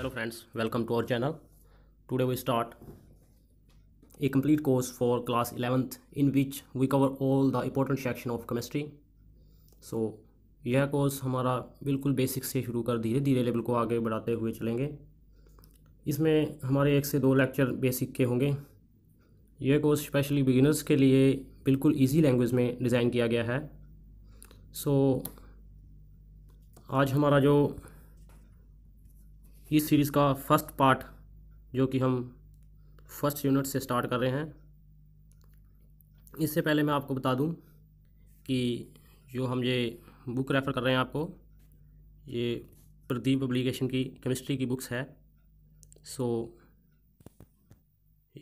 Hello friends welcome to our channel today we start a complete course for class eleventh in which we cover all the important section of chemistry so यह course हमारा बिल्कुल basic से शुरू कर धीरे धीरे level को आगे बढ़ाते हुए चलेंगे इसमें हमारे एक से दो लेक्चर बेसिक के होंगे यह कोर्स स्पेशली बिगिनर्स के लिए बिल्कुल ईजी लैंग्वेज में डिज़ाइन किया गया है सो so, आज हमारा जो इस सीरीज़ का फर्स्ट पार्ट जो कि हम फर्स्ट यूनिट से स्टार्ट कर रहे हैं इससे पहले मैं आपको बता दूं कि जो हम ये बुक रेफ़र कर रहे हैं आपको ये प्रदीप पब्लिकेशन की केमिस्ट्री की बुक्स है सो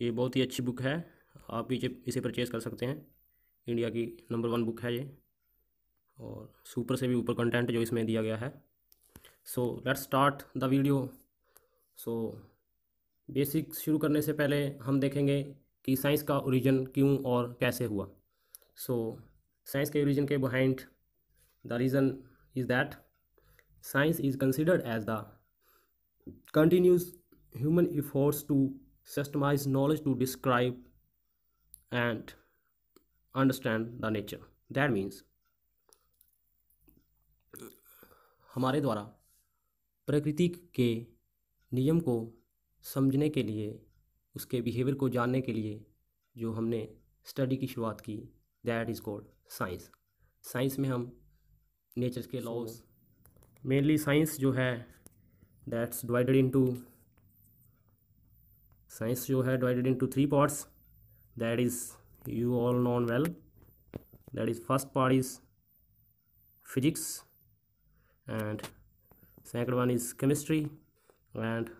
ये बहुत ही अच्छी बुक है आप भी इसे परचेज़ कर सकते हैं इंडिया की नंबर वन बुक है ये और सुपर से भी ऊपर कंटेंट जो इसमें दिया गया है so let's start the video so basic शुरू करने से पहले हम देखेंगे कि साइंस का ओरिजिन क्यों और कैसे हुआ सो साइंस के ओरिजिन के behind the reason is that science is considered as the continuous human efforts to systemize knowledge to describe and understand the nature that means हमारे द्वारा प्रकृति के नियम को समझने के लिए उसके बिहेवियर को जानने के लिए जो हमने स्टडी की शुरुआत की that is called science science में हम नेचर के लॉज मेनली साइंस जो है दैट्स डिवाइडेड इनटू साइंस जो है divided into three parts that is you all known well that is first part is physics and second one is chemistry and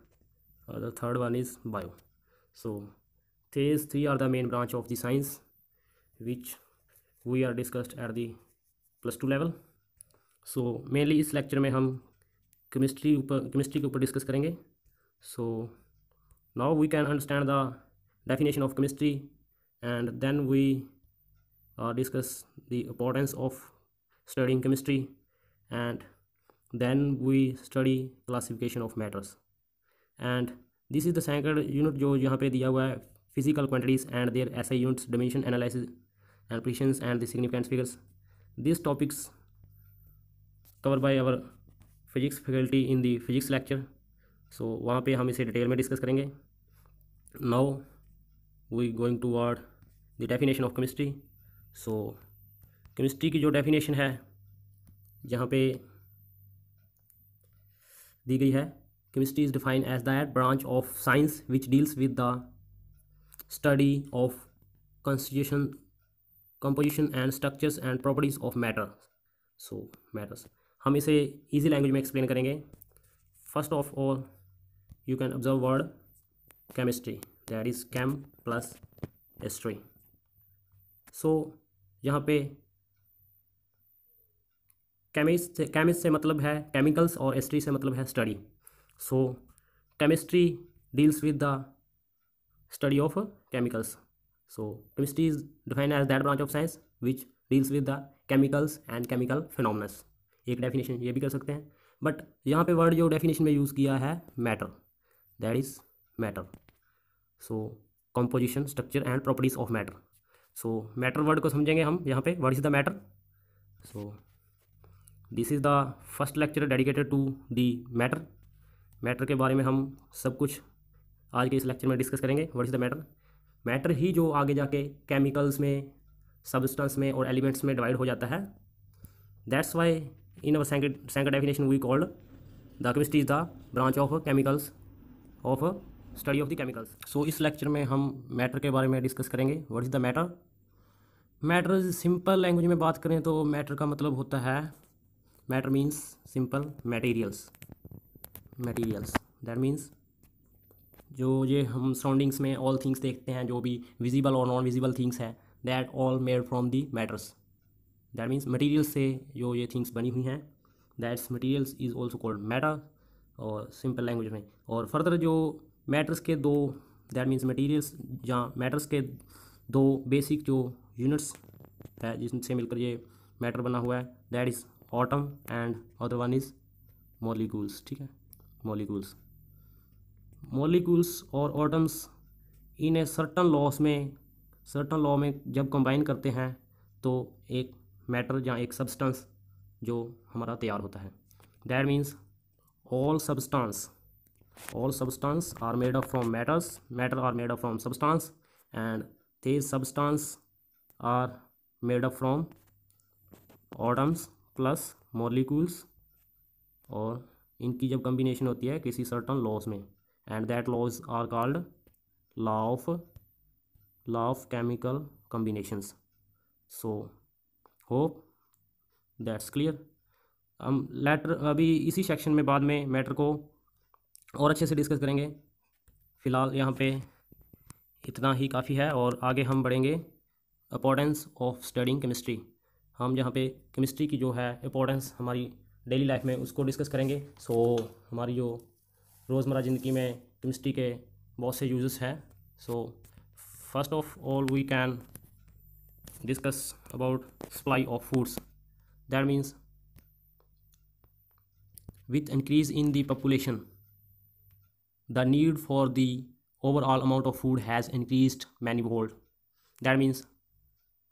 uh, the third one is bio so these three are the main branch of the science which we are discussed at the plus two level so mainly this lecture mein hum chemistry chemistry so now we can understand the definition of chemistry and then we uh, discuss the importance of studying chemistry and then we study classification of matters and this is the second unit जो यहाँ पे दिया हुआ है physical quantities and their ऐसे units dimension analysis and precision and the significance figures this topics cover by our physics faculty in the physics lecture so वहाँ पे हम इसे डिटेल में डिस्कस करेंगे now we going toward the definition of chemistry so chemistry की जो definition है यहाँ पे दी गई है chemistry is defined as that branch of science which deals with the study of constitution composition and structures and properties of matter so matters हम इसे easy language में explain करेंगे first of all you can observe word chemistry that is chem plus history so यहाँ पे chemist chemist से मतलब है chemicals और हिस्ट्री से मतलब है study so chemistry deals with the study of chemicals so chemistry is define as that branch of science which deals with the chemicals and chemical phenomena एक डेफिनेशन ये भी कर सकते हैं बट यहाँ पे वर्ड जो डेफिनेशन में यूज़ किया है matter that is matter so composition structure and properties of matter so matter word को समझेंगे हम यहाँ पे word is the matter so this is the first lecture dedicated to the matter matter के बारे में हम सब कुछ आज के इस लेक्चर में डिस्कस करेंगे what is the matter matter ही जो आगे जाके केमिकल्स में सब्सटेंस में और एलिमेंट्स में डिवाइड हो जाता है दैट्स वाई इन अवर सेंकर definition we called the chemistry is the branch of chemicals of study of the chemicals so इस लेक्चर में हम मैटर के बारे में डिस्कस करेंगे what is the matter matter simple language में बात करें तो मैटर का मतलब होता है matter means simple materials materials that means जो ये हम सराउंडिंग्स में ऑल थिंग्स देखते हैं जो भी विजिबल और नॉन विजिबल थिंग्स हैं that all made from the matters that means materials से जो ये थिंग्स बनी हुई हैं that's materials is also called matter और सिंपल लैंग्वेज में और फर्दर जो मैटर्स के दो दैट मीन्स मटीरियल्स या मैटर्स के दो बेसिक जो यूनिट्स है जिनसे मिलकर ये मैटर बना हुआ है that is atom and other one is molecules ठीक है मॉलिक्यूल्स मॉलिक्यूल्स और ऑटम्स इन्हें सर्टन लॉस में सर्टन लॉ में जब कंबाइन करते हैं तो एक मैटर या एक सब्सटेंस जो हमारा तैयार होता है that means all substance all substance are made up from matters matter are made up from substance and these substance are made up from atoms plus molecules और इनकी जब कम्बिनेशन होती है किसी सर्टन लॉस में and that laws are called law of law of chemical combinations so hope that's clear हम later अभी इसी सेक्शन में बाद में मैटर को और अच्छे से डिस्कस करेंगे फ़िलहाल यहाँ पे इतना ही काफ़ी है और आगे हम बढ़ेंगे इंपॉर्टेंस ऑफ स्टडिंग केमिस्ट्री हम यहाँ पे केमिस्ट्री की जो है इंपॉर्टेंस हमारी डेली लाइफ में उसको डिस्कस करेंगे सो so, हमारी जो रोज़मर्रा ज़िंदगी में केमिस्ट्री के बहुत से यूज़ हैं so first of all we can discuss about supply of foods that means with increase in population the need for the overall amount of food has increase many fold that means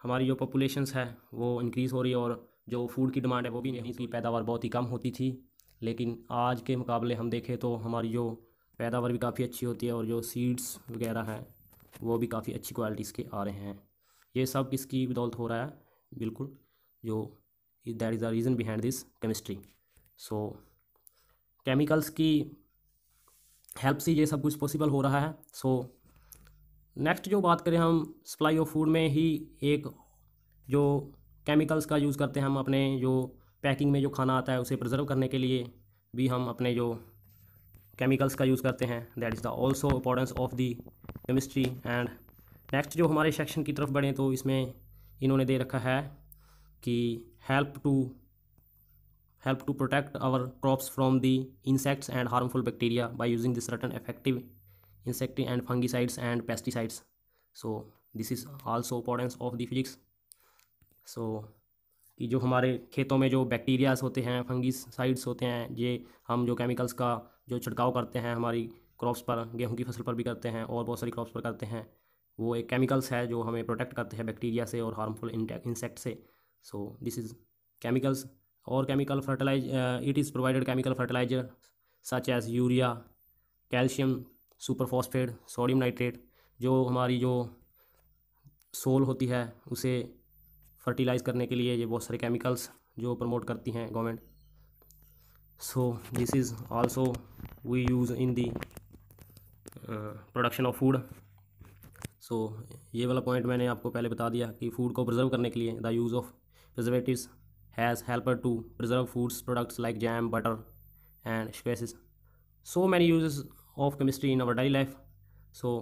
हमारी जो population है वो increase हो रही है और जो food की डिमांड है वो भी नहीं की पैदावार बहुत ही कम होती थी लेकिन आज के मुकाबले हम देखें तो हमारी जो पैदावार भी काफ़ी अच्छी होती है और जो सीड्स वगैरह हैं वो भी काफ़ी अच्छी क्वालिटीज़ के आ रहे हैं ये सब किसकी बदौलत हो रहा है बिल्कुल जो that is the reason behind this chemistry so chemicals की हेल्प से ये सब कुछ पॉसिबल हो रहा है सो so, नेक्स्ट जो बात करें हम सप्लाई ऑफ फूड में ही एक जो केमिकल्स का यूज़ करते हैं हम अपने जो पैकिंग में जो खाना आता है उसे प्रिजर्व करने के लिए भी हम अपने जो केमिकल्स का यूज़ करते हैं that is the also importance of the chemistry and next जो हमारे सेक्शन की तरफ बढ़े तो इसमें इन्होंने दे रखा है कि help to help to protect our crops from the insects and harmful bacteria by using this rotten effective insective and fungicides and pesticides so this is also importance of the physics so so, कि जो हमारे खेतों में जो bacterias होते हैं fungicides होते हैं ये हम जो केमिकल्स का जो छिड़काव करते हैं हमारी क्रॉप्स पर गेहूं की फसल पर भी करते हैं और बहुत सारी क्रॉप्स पर करते हैं वो एक केमिकल्स है जो हमें प्रोटेक्ट करते हैं बैक्टीरिया से और हार्मफुल इंसेक्ट से सो दिस इज़ केमिकल्स और chemical fertilize it is provided chemical fertilizer such as urea calcium super sodium nitrate जो हमारी जो सोल होती है उसे फर्टिलाइज़ करने के लिए ये बहुत सारे केमिकल्स जो प्रमोट करती हैं government so this is also we use in the production of food so ये वाला पॉइंट मैंने आपको पहले बता दिया कि फूड को प्रिजर्व करने के लिए the use of preservative has helper to preserve foods products like jam butter and spices so many use of chemistry in our daily life so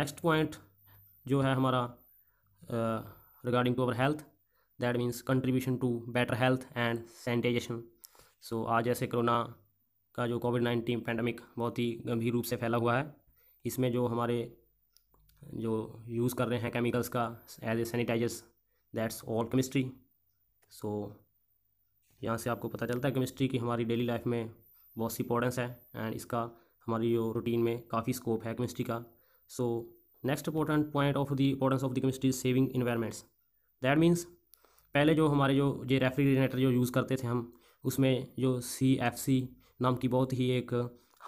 next point जो है हमारा uh, regarding to our health that means contribution to better health and sanitization so आज ऐसे corona का जो Covid nineteen pandemic बहुत ही गंभीर रूप से फैला हुआ है इसमें जो हमारे जो यूज़ कर रहे हैं केमिकल्स का as a sanitizers that's all chemistry so यहाँ से आपको पता चलता है केमिस्ट्री की हमारी डेली लाइफ में बहुत सी इंपॉर्टेंस है एंड इसका हमारी जो रूटीन में काफ़ी स्कोप है केमिस्ट्री का so next important point of the importance of the chemistry is saving environments that means पहले जो हमारे जो ये रेफ्रिजरेटर जो यूज़ करते थे हम उसमें जो सी एफ सी नाम की बहुत ही एक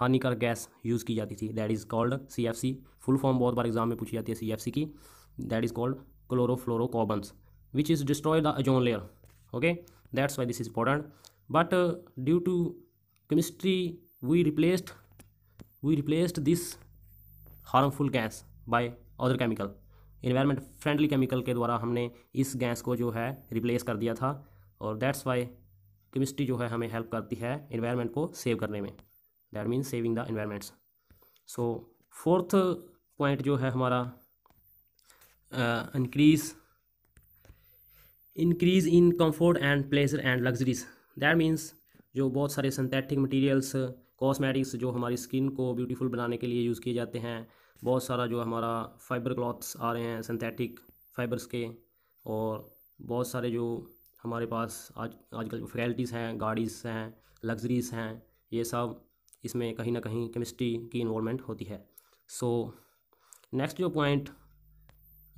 हानिकार गैस यूज़ की जाती थी that is called C F C full form बहुत बार एग्जाम में पूछी जाती है सी एफ सी की that is called chlorofluorocarbons which is destroy the ozone layer okay that's why this is important but due to chemistry we replaced we replaced this harmful gas by other chemical environment friendly chemical के द्वारा हमने इस gas को जो है replace कर दिया था और दैट्स वाई केमिस्ट्री जो है हमें हेल्प करती है इन्वायरमेंट को सेव करने में that mean saving the environments so fourth point जो है हमारा increase increase in comfort and pleasure and luxuries that means जो बहुत सारे सिंथेटिक मटेरियल्स कॉस्मेटिक्स जो हमारी स्किन को ब्यूटीफुल बनाने के लिए यूज़ किए जाते हैं बहुत सारा जो हमारा फ़ाइबर क्लॉथ्स आ रहे हैं सिंथेटिक फ़ाइबर्स के और बहुत सारे जो हमारे पास आज आजकल फैकल्टीज़ हैं गाड़ीज़ हैं लग्जरीज़ हैं ये सब इसमें कहीं ना कहीं केमिस्ट्री की इन्वॉलमेंट होती है सो नेक्स्ट जो point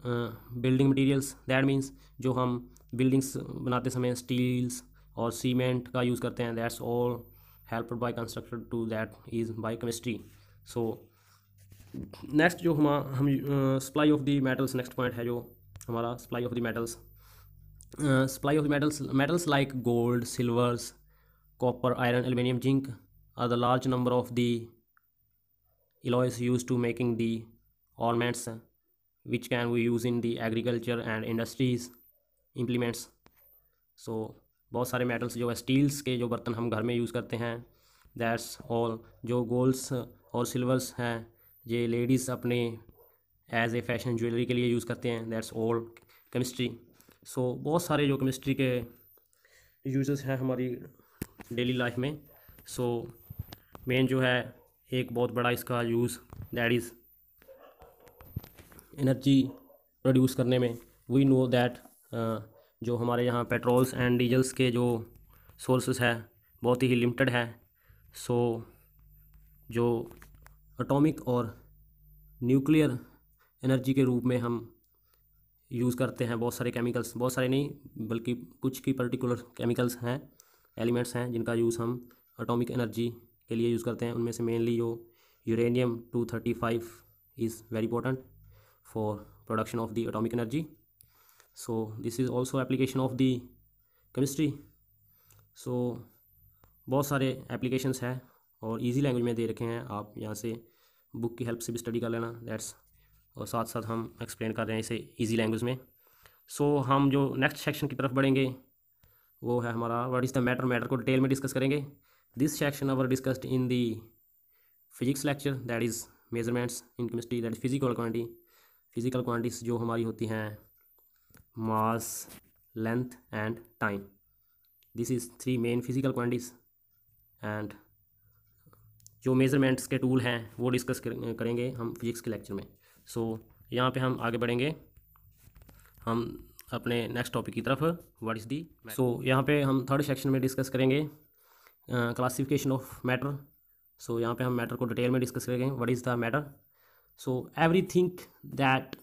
building materials that means जो हम बिल्डिंग्स बनाते समय स्टील्स और सीमेंट का यूज़ करते हैं that's all help by constructed to that is by chemistry so next जो हम हम supply of the metals next point है जो हमारा supply of the metals supply of metals metals like gold silvers copper iron aluminium zinc are the large number of the alloys use to making the ornaments which can we use in the agriculture and industries implements so बहुत सारे metals जो है steels के जो बर्तन हम घर में यूज़ करते हैं दैट्स ऑल जो गोल्ड्स और सिल्वर्स हैं ये लेडीज़ अपने एज ए फैशन ज्वेलरी के लिए यूज़ करते हैं दैट्स ऑल केमिस्ट्री सो बहुत सारे जो केमिस्ट्री के यूजर्स हैं हमारी डेली लाइफ में सो so, मेन जो है एक बहुत बड़ा इसका use that is energy produce करने में वी नो दैट जो हमारे यहाँ पेट्रोल्स एंड डीजल्स के जो सोर्सेस है बहुत ही लिमिटेड है सो so, जो एटॉमिक और न्यूक्लियर एनर्जी के रूप में हम यूज़ करते हैं बहुत सारे केमिकल्स बहुत सारे नहीं बल्कि कुछ की पर्टिकुलर केमिकल्स हैं एलिमेंट्स हैं जिनका यूज़ हम एटॉमिक एनर्जी के लिए यूज़ करते हैं उनमें से मेनली जो uranium two thirty five is very important for production of the atomic energy so this is also application of the chemistry so बहुत सारे एप्लीकेशंस हैं और इज़ी लैंग्वेज में दे रखे हैं आप यहाँ से बुक की हेल्प से भी स्टडी कर लेना दैट्स और साथ साथ हम एक्सप्लेन कर रहे हैं इसे ईजी लैंग्वेज में सो so, हम जो नेक्स्ट सेक्शन की तरफ बढ़ेंगे वो है हमारा what is the matter matter को डिटेल में डिस्कस करेंगे this section our discussed in the physics lecture that is measurements in chemistry that is physical quantity physical quantities जो हमारी होती हैं mass length and time this is three main physical quantities and जो measurements के tool हैं वो discuss करेंगे हम फिजिक्स के लेक्चर में सो so, यहाँ पे हम आगे बढ़ेंगे हम अपने नेक्स्ट टॉपिक की तरफ व्हाट इज़ दी सो यहाँ पे हम थर्ड सेक्शन में डिस्कस करेंगे क्लासिफिकेशन ऑफ मैटर सो यहाँ पे हम मैटर को डिटेल में डिस्कस करेंगे what is the matter so every thing that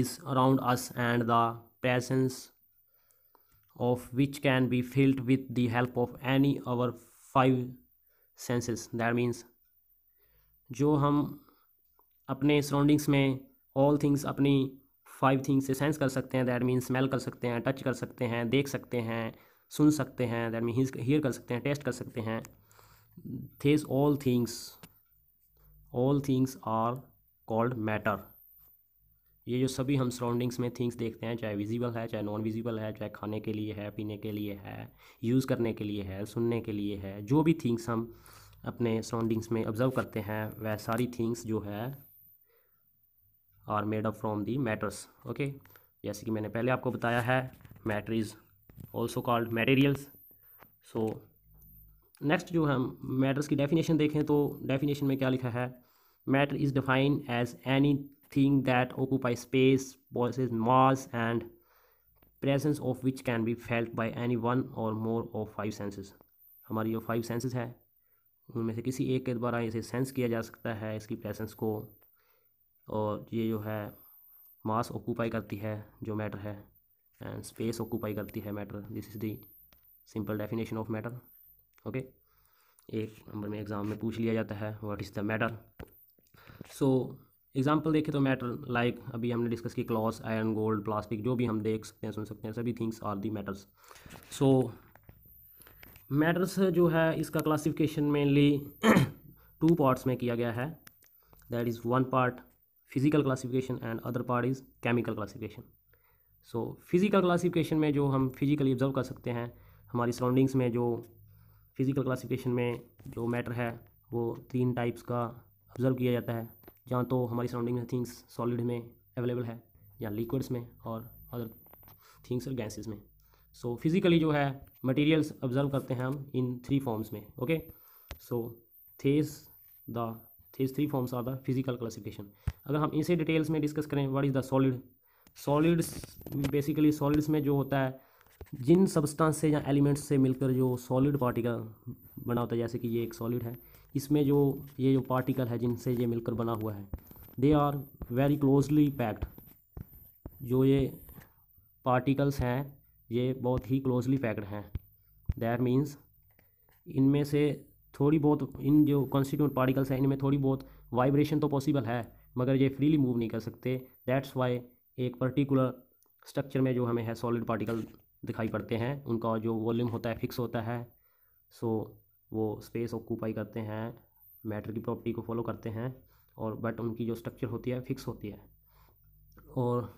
is around us and the presence of which can be felt with the help of any our five senses that means जो हम अपने surroundings में all things अपनी five things से sense कर सकते हैं that means smell कर सकते हैं टच कर सकते हैं देख सकते हैं सुन सकते हैं दैट मीन हियर कर सकते हैं टेस्ट कर सकते हैं these all things all things are called matter ये जो सभी हम सराउंडिंग्स में थिंग्स देखते हैं चाहे विजिबल है चाहे नॉन विजिबल है चाहे खाने के लिए है पीने के लिए है यूज़ करने के लिए है सुनने के लिए है जो भी थिंग्स हम अपने सराउंडिंग्स में ऑब्जर्व करते हैं वह सारी थिंग्स जो है are made up from the matters okay जैसे कि मैंने पहले आपको बताया है matter is also called materials so next जो हम मैटर्स की डेफिनेशन देखें तो डेफिनेशन में क्या लिखा है matter is define as any thing that occupy space, possesses mass and presence of which can be felt by any one or more of five senses. हमारी जो फाइव senses है उनमें से किसी एक के द्वारा इसे सेंस किया जा सकता है इसकी प्रेजेंस को और ये जो है मास ऑक्यूपाई करती है जो मैटर है एंड स्पेस ऑक्यूपाई करती है matter this is the simple definition of matter okay एक नंबर में एग्ज़ाम में पूछ लिया जाता है what is the matter so example देखें तो मैटर लाइक अभी हमने डिस्कस की क्लॉथ आयरन गोल्ड प्लास्टिक जो भी हम देख सकते हैं सुन सकते हैं सभी things are the matters so matters जो है इसका क्लासिफिकेशन मेनली टू पार्ट्स में किया गया है that is one part physical classification and other part is chemical classification so physical classification में जो हम फिजिकली ऑब्जर्व कर सकते हैं हमारी सराउंडिंग्स में जो फिजिकल क्लासिफिकेशन में जो मैटर है वो तीन टाइप्स का ऑब्जर्व किया जाता है जहाँ तो हमारी सराउंडिंग में थिंग्स सॉलिड में अवेलेबल है या लिक्विड्स में और अदर थिंग्स और गैसेज में सो so, फिज़िकली जो है मटेरियल्स ऑब्जर्व करते हैं हम इन थ्री फॉर्म्स में okay so these the these three forms are the physical classification अगर हम इसे डिटेल्स में डिस्कस करें what is the solid solids basically solids में जो होता है जिन सब्सटेंस से या एलिमेंट्स से मिलकर जो सॉलिड पार्टिकल बना होता है जैसे कि ये एक सॉलिड है इसमें जो ये जो पार्टिकल है जिनसे ये मिलकर बना हुआ है they are very closely packed जो ये पार्टिकल्स हैं ये बहुत ही क्लोजली पैक्ड हैं दैट मीन्स इनमें से थोड़ी बहुत इन जो कॉन्स्टिट्यूंट पार्टिकल्स हैं इनमें थोड़ी बहुत वाइब्रेशन तो पॉसिबल है मगर ये फ्रीली मूव नहीं कर सकते दैट्स वाई एक पर्टिकुलर स्ट्रक्चर में जो हमें है सॉलिड पार्टिकल दिखाई पड़ते हैं उनका जो वॉल्यूम होता है फिक्स होता है सो so, वो स्पेस ऑक्यूपाई करते हैं मैटर की प्रॉपर्टी को फॉलो करते हैं और बट उनकी जो स्ट्रक्चर होती है फिक्स होती है और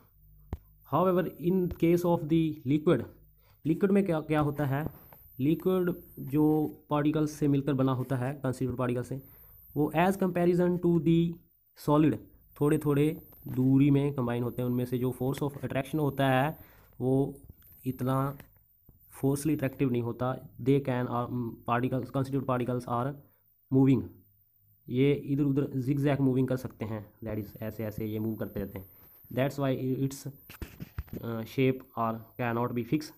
however in case of the liquid liquid में क्या क्या होता है लिक्विड जो पार्टिकल्स से मिलकर बना होता है कंसिडर पार्टिकल से वो as comparison to the solid थोड़े थोड़े दूरी में कंबाइन होते हैं उनमें से जो फोर्स ऑफ अट्रैक्शन होता है वो इतना फोर्सली अट्रैक्टिव नहीं होता they can are particles constitute particles are moving ये इधर उधर जिग जैक मूविंग कर सकते हैं दैट इज़ ऐसे ऐसे ये मूव करते रहते हैं that's why its shape are can not be fix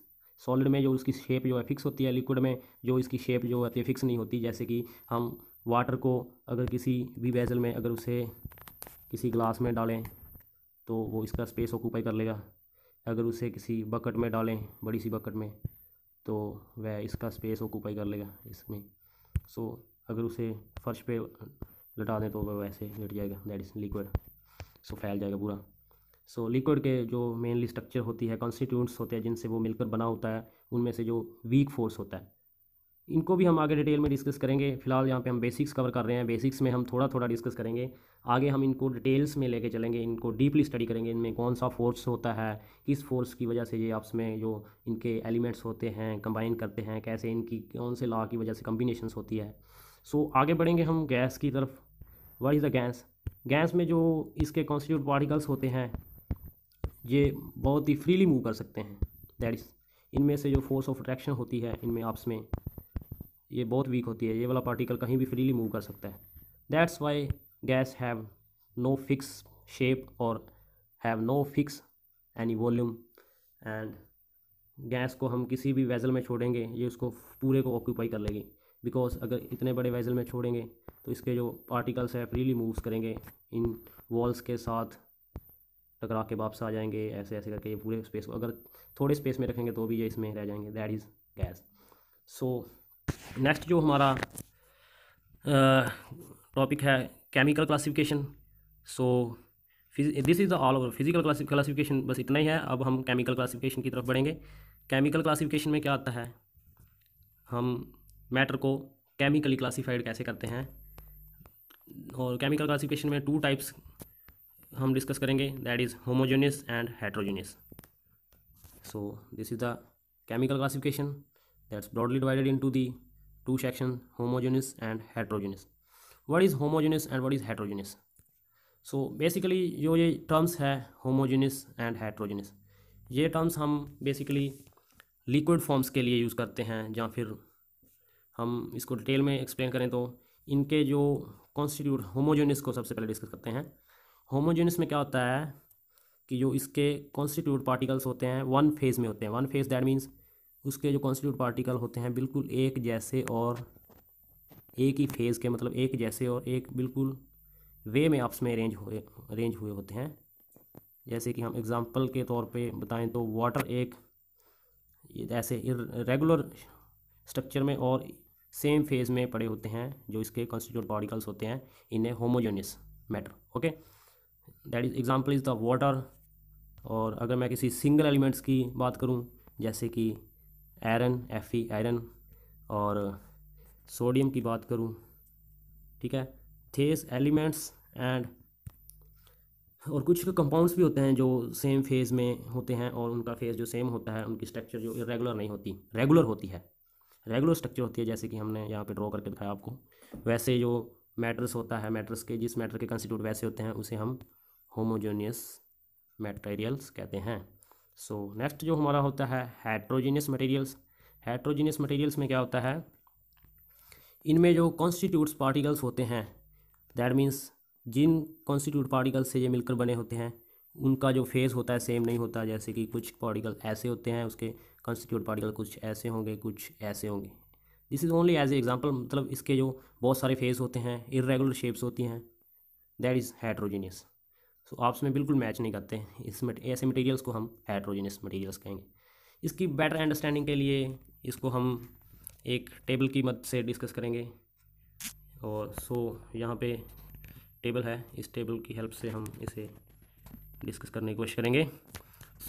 solid में जो उसकी शेप जो है फिक्स होती है लिक्विड में जो इसकी शेप जो होती है फिक्स नहीं होती जैसे कि हम वाटर को अगर किसी भी वेजल में अगर उसे किसी ग्लास में डालें तो वो इसका स्पेस ऑक्यूपाई कर लेगा अगर उसे किसी बकेट में डालें बड़ी सी बकेट में तो वह इसका स्पेस ऑक्यूपाई कर लेगा इसमें सो so, अगर उसे फर्श पे लटा दें तो वह वैसे लट जाएगा दैट इज़ लिक्विड सो फैल जाएगा पूरा सो so, लिक्विड के जो मेनली स्ट्रक्चर होती है कॉन्स्टिट्यूंट्स होते हैं जिनसे वो मिलकर बना होता है उनमें से जो वीक फोर्स होता है इनको भी हम आगे डिटेल में डिस्कस करेंगे फिलहाल यहाँ पे हम बेसिक्स कवर कर रहे हैं बेसिक्स में हम थोड़ा थोड़ा डिस्कस करेंगे आगे हम इनको डिटेल्स में लेके चलेंगे इनको डीपली स्टडी करेंगे इनमें कौन सा फोर्स होता है किस फोर्स की वजह से ये आपस में जो इनके एलिमेंट्स होते हैं कंबाइन करते हैं कैसे इनकी कौन से लॉ की वजह से कम्बिनेशन होती है सो so, आगे बढ़ेंगे हम गैस की तरफ what is the gas gas में जो इसके कॉन्स्टिट्यूट पार्टिकल्स होते हैं ये बहुत ही फ्रीली मूव कर सकते हैं दैट इज़ इनमें से जो फोर्स ऑफ अट्रैक्शन होती है इनमें आपस में ये बहुत वीक होती है ये वाला पार्टिकल कहीं भी फ्रीली मूव कर सकता है that's why gas have no fix shape और have no fix any volume and gas को हम किसी भी वेज़ल में छोड़ेंगे ये उसको पूरे को ऑक्यूपाई कर लेगी बिकॉज अगर इतने बड़े वेज़ल में छोड़ेंगे तो इसके जो पार्टिकल्स है फ्रीली मूव्स करेंगे इन वॉल्स के साथ टकरा के वापस आ जाएंगे ऐसे ऐसे करके ये पूरे स्पेस को अगर थोड़े स्पेस में रखेंगे तो भी ये इसमें रह जाएंगे that is gas so next जो हमारा टॉपिक है chemical classification so this is the all over physical classification बस इतना ही है अब हम केमिकल क्लासिफिकेशन की तरफ बढ़ेंगे केमिकल क्लासिफिकेशन में क्या आता है हम मैटर को केमिकली क्लासिफाइड कैसे करते हैं और केमिकल क्लासिफिकेशन में टू टाइप्स हम डिस्कस करेंगे that is homogeneous and hydrogenous so this is the chemical classification that's broadly divided into the two sections homogeneous and heterogeneous what is homogeneous and what is heterogeneous so so, basically जो ये terms है होमोजेनिस and हेट्रोजेनिस ये terms हम basically liquid forms के लिए use करते हैं या फिर हम इसको डिटेल में एक्सप्लेन करें तो इनके जो कॉन्स्टिट्यूट होमोजेनिस को सबसे पहले डिस्कस करते हैं होमोजेनिस में क्या होता है कि जो इसके कॉन्स्टिट्यूट पार्टिकल्स होते हैं वन फेज़ में होते हैं वन फेज़ दैट मीन्स उसके जो कॉन्स्टिट्यूट पार्टिकल होते हैं बिल्कुल एक जैसे और एक ही फेज़ के मतलब एक जैसे और एक बिल्कुल वे में आपस में अरेंज हुए अरेंज हुए होते हैं जैसे कि हम एग्ज़ाम्पल के तौर पे बताएं तो वाटर एक ऐसे रेगुलर स्ट्रक्चर में और सेम फेज़ में पड़े होते हैं जो इसके कॉन्स्टिट्यूट पार्टिकल्स होते हैं in a homogeneous matter okay that is example is the water और अगर मैं किसी सिंगल एलिमेंट्स की बात करूँ जैसे कि आयरन एफ ई आयरन और सोडियम की बात करूँ ठीक है थेस एलिमेंट्स एंड और कुछ कंपाउंड्स भी होते हैं जो सेम फेज़ में होते हैं और उनका फेज़ जो सेम होता है उनकी स्ट्रक्चर जो रेगुलर नहीं होती रेगुलर होती है रेगुलर स्ट्रक्चर होती है जैसे कि हमने यहाँ पे ड्रॉ करके दिखाया आपको वैसे जो मैटर्स होता है मैटर्स के जिस मैटर के कंस्टिट्यूट वैसे होते हैं उसे हम होमोजोनियस मैटेरियल्स कहते हैं सो so, नेक्स्ट जो हमारा होता है हाइड्रोजीनियस मटेरियल्स हाइड्रोजीनियस मटेरियल्स में क्या होता है इनमें जो कॉन्स्टिट्यूट्स पार्टिकल्स होते हैं दैट मीन्स जिन कॉन्स्टिट्यूट पार्टिकल्स से ये मिलकर बने होते हैं उनका जो फेस होता है सेम नहीं होता जैसे कि कुछ पार्टिकल ऐसे होते हैं उसके कॉन्स्टिट्यूट पार्टिकल कुछ ऐसे होंगे कुछ ऐसे होंगे this is only as a example मतलब इसके जो बहुत सारे फेस होते हैं इरेगुलर शेप्स होती हैं that is heterogeneous so so, आपस में बिल्कुल मैच नहीं करते इस ऐसे मटेरियल्स को हम हाइड्रोजीनियस मटेरियल्स कहेंगे इसकी बेटर अंडरस्टैंडिंग के लिए इसको हम एक टेबल की मदद से डिस्कस करेंगे और सो so, यहाँ पे टेबल है इस टेबल की हेल्प से हम इसे डिस्कस करने की कोशिश करेंगे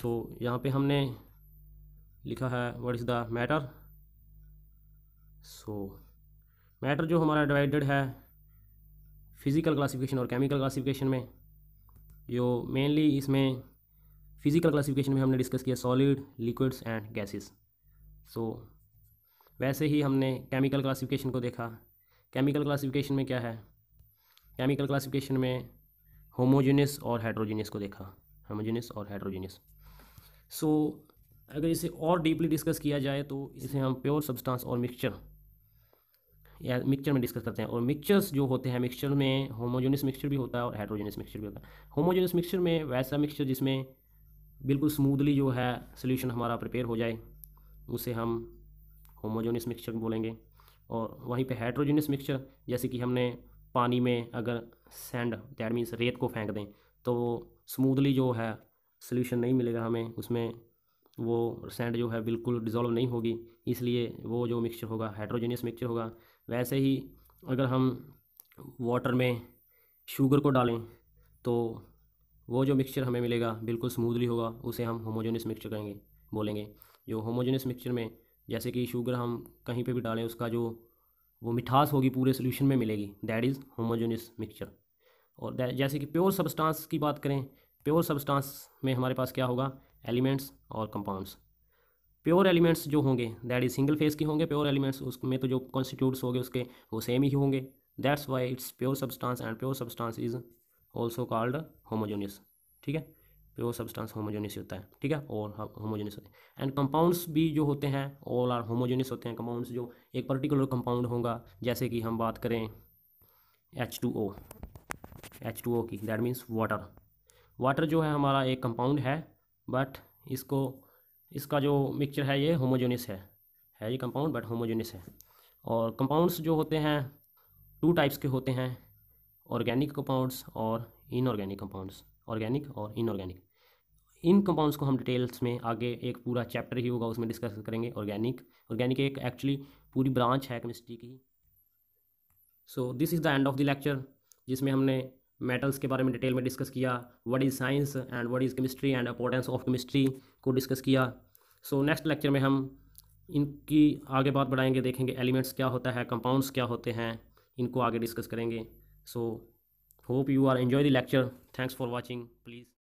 सो so, यहाँ पे हमने लिखा है what is the matter so matter जो हमारा डिवाइडेड है फिज़िकल क्लासिफिकेशन और केमिकल क्लासिफिकेशन में जो मेनली इसमें फिज़िकल क्लासिफिकेशन में हमने डिस्कस किया solid liquids and gases so वैसे ही हमने केमिकल क्लासिफिकेशन को देखा केमिकल क्लासिफिकेशन में क्या है केमिकल क्लासिफिकेशन में होमोजेनियस और हाइड्रोजेनियस को देखा होमोजेनियस और हाइड्रोजेनियस सो so, अगर इसे और डीपली डिस्कस किया जाए तो इसे हम प्योर सब्सटेंस और मिक्सचर या मिक्सचर में डिस्कस करते हैं और मिक्सचर्स जो होते हैं मिक्सचर में होमोजेनस मिक्सचर भी होता है और हाइड्रोजेनस मिक्सचर भी होता है होमोजेनस मिक्सचर में वैसा मिक्सचर जिसमें बिल्कुल स्मूदली जो है सोल्यूशन हमारा प्रिपेयर हो जाए उसे हम होमोजेनस मिक्सचर बोलेंगे और वहीं पर हाइड्रोजेनस मिक्सचर जैसे कि हमने पानी में अगर सेंड दैट मीन्स रेत को फेंक दें तो वो स्मूदली जो है सोल्यूशन नहीं मिलेगा हमें उसमें वो सेंड जो है बिल्कुल डिज़ोल्व नहीं होगी इसलिए वो जो मिक्सचर होगा हाइड्रोजेनियस मिक्सचर होगा वैसे ही अगर हम वाटर में शुगर को डालें तो वो जो मिक्सचर हमें मिलेगा बिल्कुल स्मूथली होगा उसे हम होमोजेनस मिक्सचर कहेंगे बोलेंगे जो होमोजेनस मिक्सचर में जैसे कि शुगर हम कहीं पे भी डालें उसका जो वो मिठास होगी पूरे सोल्यूशन में मिलेगी दैट इज़ होमोजेनस मिक्सचर और जैसे कि प्योर सब्सटेंस की बात करें प्योर सब्सटेंस में हमारे पास क्या होगा एलिमेंट्स और कंपाउंड्स प्योर एलिमेंट्स जो होंगे दैट इज सिंगल फेस के होंगे प्योर एलिमेंट्स उसमें तो जो कॉन्स्टिट्यूट्स होंगे उसके वो सेम ही होंगे that's why it's pure substance and pure substance is also called homogeneous ठीक है प्योर सब्सटांस होमोजोनियस होता है ठीक है और होमोजोनियस होते हैं एंड कंपाउंड्स भी जो होते हैं ऑल आर होमोजोनियस होते हैं कंपाउंड्स जो एक पर्टिकुलर कंपाउंड होगा जैसे कि हम बात करें H two O H two O की दैट मीन्स वाटर वाटर जो है हमारा एक कंपाउंड है बट इसको इसका जो मिक्सचर है ये होमोजेनिस है है ये कंपाउंड बट होमोजेनिस है और कंपाउंड्स जो होते हैं टू टाइप्स के होते हैं ऑर्गेनिक कंपाउंड्स और इनऑर्गेनिक कंपाउंड्स ऑर्गेनिक और इनऑर्गेनिक इन कंपाउंड्स को हम डिटेल्स में आगे एक पूरा चैप्टर ही होगा उसमें डिस्कस करेंगे ऑर्गेनिक ऑर्गेनिक एक एक्चुअली पूरी ब्रांच है केमिस्ट्री की so this is the end of the lecture जिसमें हमने मेटल्स के बारे में डिटेल में डिस्कस किया what is science and what is chemistry and importance of chemistry को डिस्कस किया सो नेक्स्ट लेक्चर में हम इनकी आगे बात बढ़ाएंगे देखेंगे एलिमेंट्स क्या होता है कंपाउंड्स क्या होते हैं इनको आगे डिस्कस करेंगे so hope you are enjoy the lecture thanks for watching please